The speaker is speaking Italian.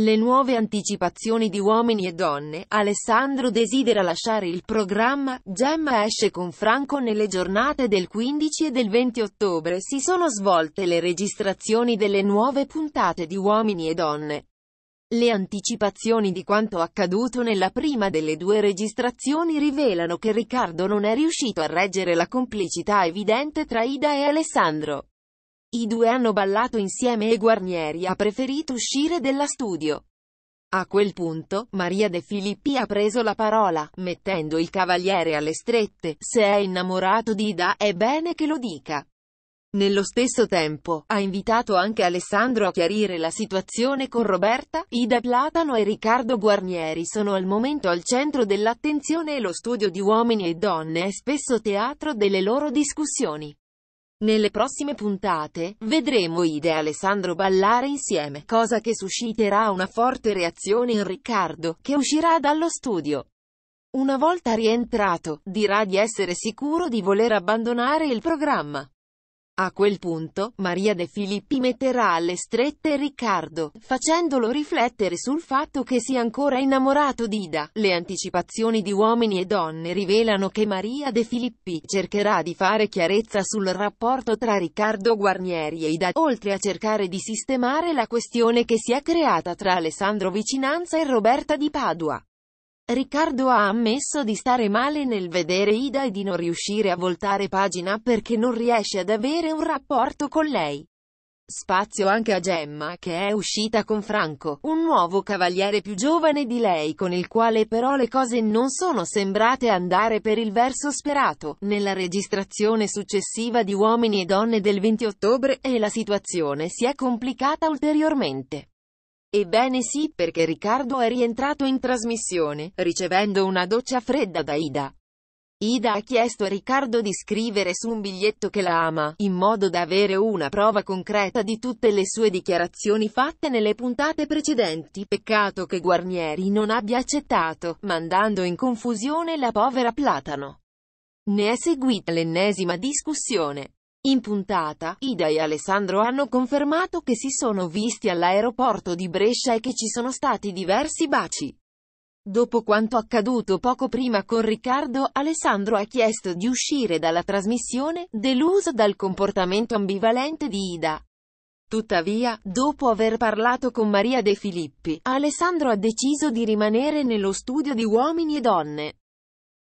Le nuove anticipazioni di uomini e donne, Alessandro desidera lasciare il programma, Gemma esce con Franco nelle giornate del 15 e del 20 ottobre si sono svolte le registrazioni delle nuove puntate di uomini e donne. Le anticipazioni di quanto accaduto nella prima delle due registrazioni rivelano che Riccardo non è riuscito a reggere la complicità evidente tra Ida e Alessandro. I due hanno ballato insieme e Guarnieri ha preferito uscire dalla studio. A quel punto, Maria De Filippi ha preso la parola, mettendo il cavaliere alle strette, se è innamorato di Ida è bene che lo dica. Nello stesso tempo, ha invitato anche Alessandro a chiarire la situazione con Roberta, Ida Platano e Riccardo Guarnieri sono al momento al centro dell'attenzione e lo studio di uomini e donne è spesso teatro delle loro discussioni. Nelle prossime puntate, vedremo Ida e Alessandro ballare insieme, cosa che susciterà una forte reazione in Riccardo, che uscirà dallo studio. Una volta rientrato, dirà di essere sicuro di voler abbandonare il programma. A quel punto, Maria De Filippi metterà alle strette Riccardo, facendolo riflettere sul fatto che sia ancora innamorato di Ida. Le anticipazioni di uomini e donne rivelano che Maria De Filippi cercherà di fare chiarezza sul rapporto tra Riccardo Guarnieri e Ida, oltre a cercare di sistemare la questione che si è creata tra Alessandro Vicinanza e Roberta di Padua. Riccardo ha ammesso di stare male nel vedere Ida e di non riuscire a voltare pagina perché non riesce ad avere un rapporto con lei. Spazio anche a Gemma, che è uscita con Franco, un nuovo cavaliere più giovane di lei con il quale però le cose non sono sembrate andare per il verso sperato. Nella registrazione successiva di Uomini e Donne del 20 ottobre, e eh, la situazione si è complicata ulteriormente. Ebbene sì, perché Riccardo è rientrato in trasmissione, ricevendo una doccia fredda da Ida. Ida ha chiesto a Riccardo di scrivere su un biglietto che la ama, in modo da avere una prova concreta di tutte le sue dichiarazioni fatte nelle puntate precedenti. Peccato che Guarnieri non abbia accettato, mandando in confusione la povera Platano. Ne è seguita l'ennesima discussione. In puntata, Ida e Alessandro hanno confermato che si sono visti all'aeroporto di Brescia e che ci sono stati diversi baci. Dopo quanto accaduto poco prima con Riccardo, Alessandro ha chiesto di uscire dalla trasmissione, deluso dal comportamento ambivalente di Ida. Tuttavia, dopo aver parlato con Maria De Filippi, Alessandro ha deciso di rimanere nello studio di Uomini e Donne.